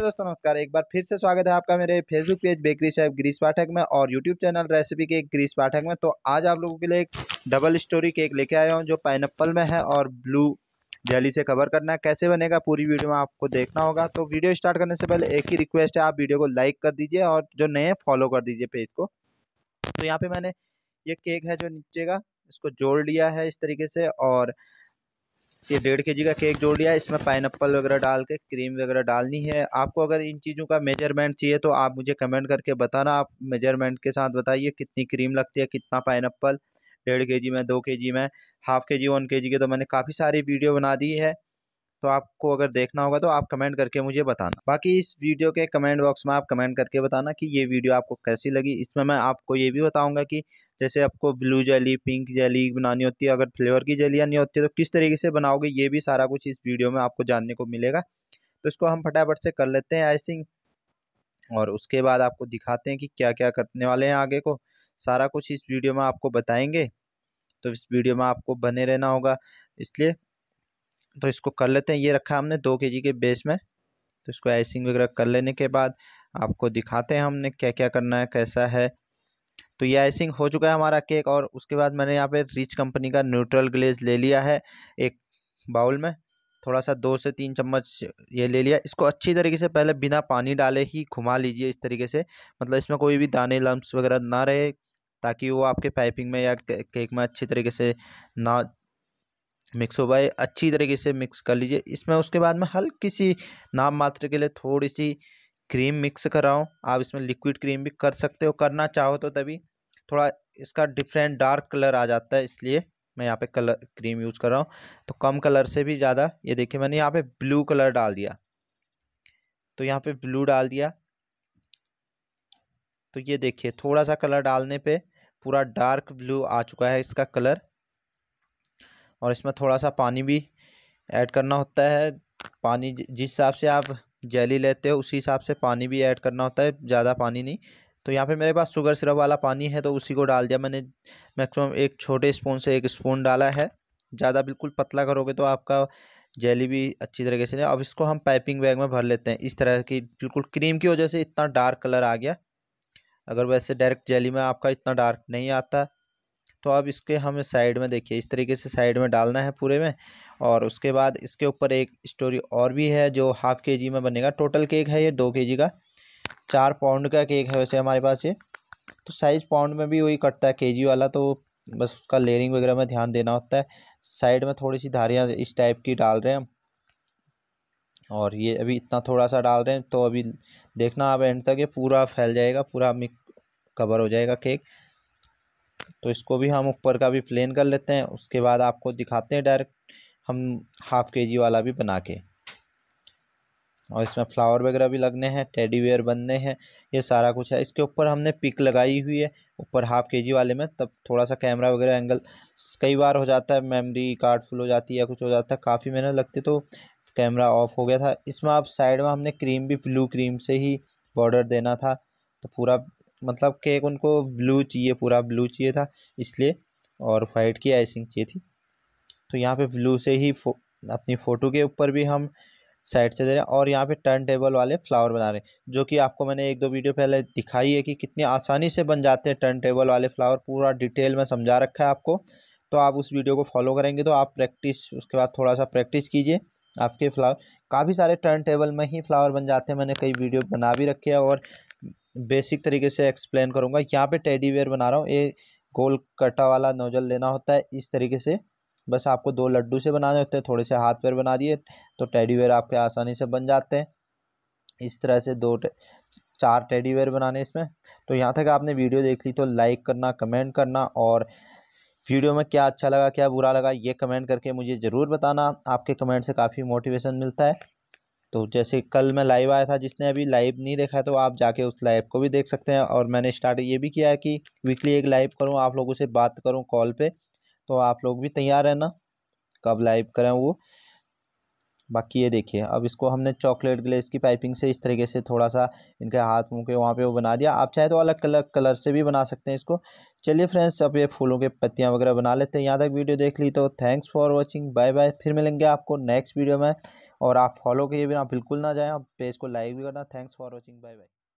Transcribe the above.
hello दोस्तों नमस्कार एक बार फिर से स्वागत है आपका मेरे फेसबुक पेज बेकरी साहब ग्रीस पाठक में और यूट्यूब चैनल रेसिपी के ग्रीस पाठक में तो आज आप लोगों के लिए एक डबल स्टोरी केक लेके आया हूँ जो पाइन में है और ब्लू जेली से कवर करना है कैसे बनेगा पूरी वीडियो में आपको देखना होगा तो वीडियो स्टार्ट करने से पहले एक ही रिक्वेस्ट है आप वीडियो को लाइक कर दीजिए और जो नए फॉलो कर दीजिए पेज को तो यहाँ पर मैंने ये केक है जो नीचे का इसको जोड़ लिया है इस तरीके से और ये डेढ़ के जी का केक जोड़ लिया इसमें पाइन वगैरह डाल के क्रीम वगैरह डालनी है आपको अगर इन चीज़ों का मेजरमेंट चाहिए तो आप मुझे कमेंट करके बताना आप मेजरमेंट के साथ बताइए कितनी क्रीम लगती है कितना पाइन डेढ़ के जी में दो के जी में हाफ़ के जी वन के जी के तो मैंने काफ़ी सारी वीडियो बना दी है तो आपको अगर देखना होगा तो आप कमेंट करके मुझे बताना बाकी इस वीडियो के कमेंट बॉक्स में आप कमेंट करके बताना कि ये वीडियो आपको कैसी लगी इसमें मैं आपको ये भी बताऊंगा कि जैसे आपको ब्लू जेली पिंक जेली बनानी होती है अगर फ्लेवर की जेलियाँ नहीं होती है तो किस तरीके से बनाओगे ये भी सारा कुछ इस वीडियो में आपको जानने को मिलेगा तो इसको हम फटाफट से कर लेते हैं आइसिंग और उसके बाद आपको दिखाते हैं कि क्या क्या करने वाले हैं आगे को सारा कुछ इस वीडियो में आपको बताएंगे तो इस वीडियो में आपको बने रहना होगा इसलिए तो इसको कर लेते हैं ये रखा हमने दो के जी के बेस में तो इसको आइसिंग वगैरह कर लेने के बाद आपको दिखाते हैं हमने क्या क्या करना है कैसा है तो ये आइसिंग हो चुका है हमारा केक और उसके बाद मैंने यहाँ पे रिच कंपनी का न्यूट्रल ग्लेज ले लिया है एक बाउल में थोड़ा सा दो से तीन चम्मच ये ले लिया इसको अच्छी तरीके से पहले बिना पानी डाले ही घुमा लीजिए इस तरीके से मतलब इसमें कोई भी दाने लम्ब वगैरह ना रहे ताकि वो आपके पाइपिंग में या केक में अच्छी तरीके से ना मिक्स हो पाए अच्छी तरीके से मिक्स कर लीजिए इसमें उसके बाद में हल्की सी नाम मात्र के लिए थोड़ी सी क्रीम मिक्स कराओ आप इसमें लिक्विड क्रीम भी कर सकते हो करना चाहो तो तभी थोड़ा इसका डिफरेंट डार्क कलर आ जाता है इसलिए मैं यहाँ पे कलर क्रीम यूज़ कर रहा हूँ तो कम कलर से भी ज़्यादा ये देखिए मैंने यहाँ पे ब्लू कलर डाल दिया तो यहाँ पे ब्लू डाल दिया तो ये देखिए थोड़ा सा कलर डालने पे पूरा डार्क ब्लू आ चुका है इसका कलर और इसमें थोड़ा सा पानी भी ऐड करना होता है पानी जिस हिसाब से आप जेली लेते हो उसी हिसाब से पानी भी ऐड करना होता है ज़्यादा पानी नहीं तो यहाँ पे मेरे पास शुगर सिरप वाला पानी है तो उसी को डाल दिया मैंने मैक्सिमम एक छोटे स्पून से एक स्पून डाला है ज़्यादा बिल्कुल पतला करोगे तो आपका जेली भी अच्छी तरीके से अब इसको हम पाइपिंग बैग में भर लेते हैं इस तरह की बिल्कुल क्रीम की वजह से इतना डार्क कलर आ गया अगर वैसे डायरेक्ट जेली में आपका इतना डार्क नहीं आता तो अब इसके हमें साइड में देखिए इस तरीके से साइड में डालना है पूरे में और उसके बाद इसके ऊपर एक स्टोरी और भी है जो हाफ़ के जी में बनेगा टोटल केक है ये दो के जी का चार पाउंड का केक है वैसे हमारे पास ये तो साइज़ पाउंड में भी वही कटता है के जी वाला तो बस उसका लेयरिंग वगैरह में ध्यान देना होता है साइड में थोड़ी सी धारियाँ इस टाइप की डाल रहे हैं हम और ये अभी इतना थोड़ा सा डाल रहे हैं तो अभी देखना आप एंड तक ये पूरा फैल जाएगा पूरा कवर हो जाएगा केक तो इसको भी हम ऊपर का भी प्लेन कर लेते हैं उसके बाद आपको दिखाते हैं डायरेक्ट हम हाफ़ के जी वाला भी बना के और इसमें फ्लावर वगैरह भी लगने हैं टेडी वेयर बनने हैं ये सारा कुछ है इसके ऊपर हमने पिक लगाई हुई है ऊपर हाफ़ के जी वाले में तब थोड़ा सा कैमरा वगैरह एंगल कई बार हो जाता है मेमोरी कार्ड फुल हो जाती है या कुछ हो जाता है काफ़ी मेहनत लगती तो कैमरा ऑफ हो गया था इसमें आप साइड में हमने क्रीम भी ब्लू क्रीम से ही बॉर्डर देना था तो पूरा मतलब केक उनको ब्लू चाहिए पूरा ब्लू चाहिए था इसलिए और वाइट की आइसिंग चाहिए थी तो यहाँ पे ब्लू से ही फो, अपनी फ़ोटो के ऊपर भी हम साइड से दे रहे हैं और यहाँ पे टर्न टेबल वाले फ्लावर बना रहे हैं जो कि आपको मैंने एक दो वीडियो पहले दिखाई है कि कितनी आसानी से बन जाते हैं टर्न टेबल वाले फ्लावर पूरा डिटेल में समझा रखा है आपको तो आप उस वीडियो को फॉलो करेंगे तो आप प्रैक्टिस उसके बाद थोड़ा सा प्रैक्टिस कीजिए आपके फ्लावर काफ़ी सारे टर्न टेबल में ही फ्लावर बन जाते हैं मैंने कई वीडियो बना भी रखे हैं और बेसिक तरीके से एक्सप्लेन करूँगा यहाँ पे टेडी वेयर बना रहा हूँ ये गोल कटा वाला नोजल लेना होता है इस तरीके से बस आपको दो लड्डू से बनाने होते हैं थोड़े से हाथ पैर बना दिए तो टेडी वेयर आपके आसानी से बन जाते हैं इस तरह से दो चार टेडी वेयर बनाने इसमें तो यहाँ तक आपने वीडियो देख ली तो लाइक करना कमेंट करना और वीडियो में क्या अच्छा लगा क्या बुरा लगा ये कमेंट करके मुझे ज़रूर बताना आपके कमेंट से काफ़ी मोटिवेशन मिलता है तो जैसे कल मैं लाइव आया था जिसने अभी लाइव नहीं देखा है तो आप जाके उस लाइव को भी देख सकते हैं और मैंने स्टार्ट ये भी किया है कि वीकली एक लाइव करूँ आप लोगों से बात करूँ कॉल पर तो आप लोग भी तैयार रहना कब लाइव करें वो बाकी ये देखिए अब इसको हमने चॉकलेट ग्लेस की पाइपिंग से इस तरीके से थोड़ा सा इनके हाथ मुँह के वहाँ पे वो बना दिया आप चाहे तो अलग अलग कलर से भी बना सकते हैं इसको चलिए फ्रेंड्स अब ये फूलों के पत्तियाँ वगैरह बना लेते हैं यहाँ तक वीडियो देख ली तो thanks for watching bye bye फिर मिलेंगे आपको नेक्स्ट वीडियो में और आप फॉलो किए बिना बिल्कुल ना जाएँ पेज को लाइक भी करना thanks for watching bye bye